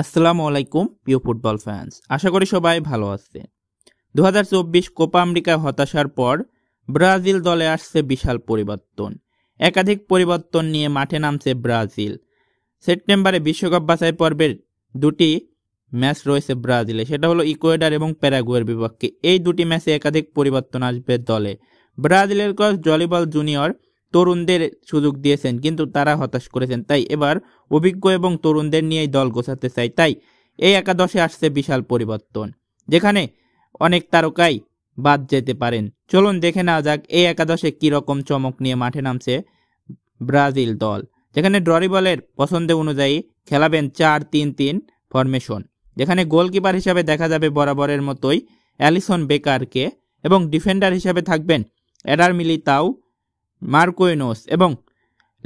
আসসালামু আলাইকুম প্রিয় ফুটবল ফ্যান্স আশা করি সবাই ভালো আছে দু হাজার চব্বিশ কোপা আমেরিকায় হতাশার পর ব্রাজিল দলে আসছে বিশাল পরিবর্তন একাধিক পরিবর্তন নিয়ে মাঠে নামছে ব্রাজিল সেপ্টেম্বরে বিশ্বকাপ বাছাই পর্বের দুটি ম্যাচ রয়েছে ব্রাজিলে সেটা হলো ইকুয়েডার এবং প্যারাগুয়ের বিপক্ষে এই দুটি ম্যাচে একাধিক পরিবর্তন আসবে দলে ব্রাজিলের কোচ জলিবল জুনিয়র তরুণদের সুযোগ দিয়েছেন কিন্তু তারা হতাশ করেছেন তাই এবার অভিজ্ঞ এবং তরুণদের নিয়েই দল গোছাতে চাই তাই এই একাদশে আসছে বিশাল পরিবর্তন যেখানে অনেক তারকাই বাদ যেতে পারেন চলুন দেখে নেওয়া যাক এই একাদশে কীরকম চমক নিয়ে মাঠে নামছে ব্রাজিল দল যেখানে ড্ররিবলের পছন্দ অনুযায়ী খেলাবেন চার তিন তিন ফরমেশন যেখানে গোলকিপার হিসাবে দেখা যাবে বরাবরের মতোই অ্যালিসন বেকারকে এবং ডিফেন্ডার হিসাবে থাকবেন মিলি তাও মার্কুইনোস এবং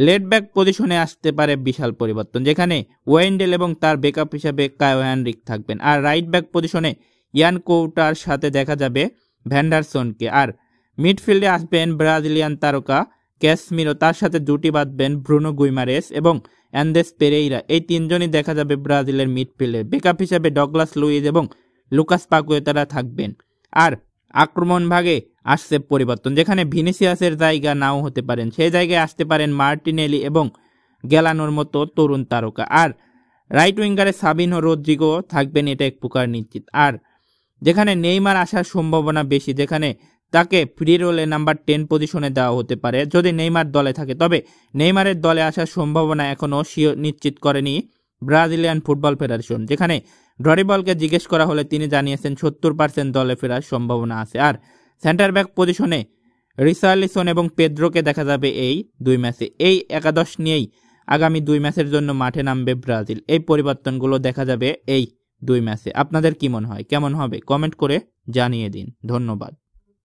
লেটব্যাক পজিশনে আসতে পারে বিশাল পরিবর্তন যেখানে ওয়েন্ডেল এবং তার বেকআপ হিসাবে কায়ো হ্যানরিক থাকবেন আর রাইট ব্যাক পজিশনে ইয়ান কোটার সাথে দেখা যাবে ভ্যান্ডারসনকে আর মিডফিল্ডে আসবেন ব্রাজিলিয়ান তারকা ক্যাশমিরো তার সাথে জুটি বাঁধবেন ব্রুনো গুইমারেস এবং অ্যান্দেস পেরেইরা এই তিনজনই দেখা যাবে ব্রাজিলের মিডফিল্ডে বেকআপ হিসাবে ডগলাস লুইজ এবং লুকাস পাকুয়েতারা থাকবেন আর আক্রমণ ভাগে আসছে পরিবর্তন যেখানে ভিনিসিয়াসের জায়গা নাও হতে পারেন সেই জায়গায় আসতে পারেন মার্টিনেলি এবং গেলানোর মতো তরুণ তারকা আর রাইট উইঙ্গারে সাবিন ও রোদ্রিগো থাকবেন এটা এক প্রকার নিশ্চিত আর যেখানে নেইমার আসার সম্ভাবনা বেশি যেখানে তাকে ফ্রি রোলে নাম্বার টেন পজিশনে দেওয়া হতে পারে যদি নেইমার দলে থাকে তবে নেইমারের দলে আসার সম্ভাবনা এখনও নিশ্চিত করেনি ব্রাজিলিয়ান ফুটবল ফেডারেশন যেখানে ডরিবলকে জিজ্ঞেস করা হলে তিনি জানিয়েছেন সত্তর পার্সেন্ট দলে ফেরার সম্ভাবনা আছে আর সেন্টার ব্যাক পজিশনে রিসার্লিসন এবং পেদ্রোকে দেখা যাবে এই দুই ম্যাচে এই একাদশ নিয়েই আগামী দুই ম্যাচের জন্য মাঠে নামবে ব্রাজিল এই পরিবর্তনগুলো দেখা যাবে এই দুই ম্যাচে আপনাদের কী মনে হয় কেমন হবে কমেন্ট করে জানিয়ে দিন ধন্যবাদ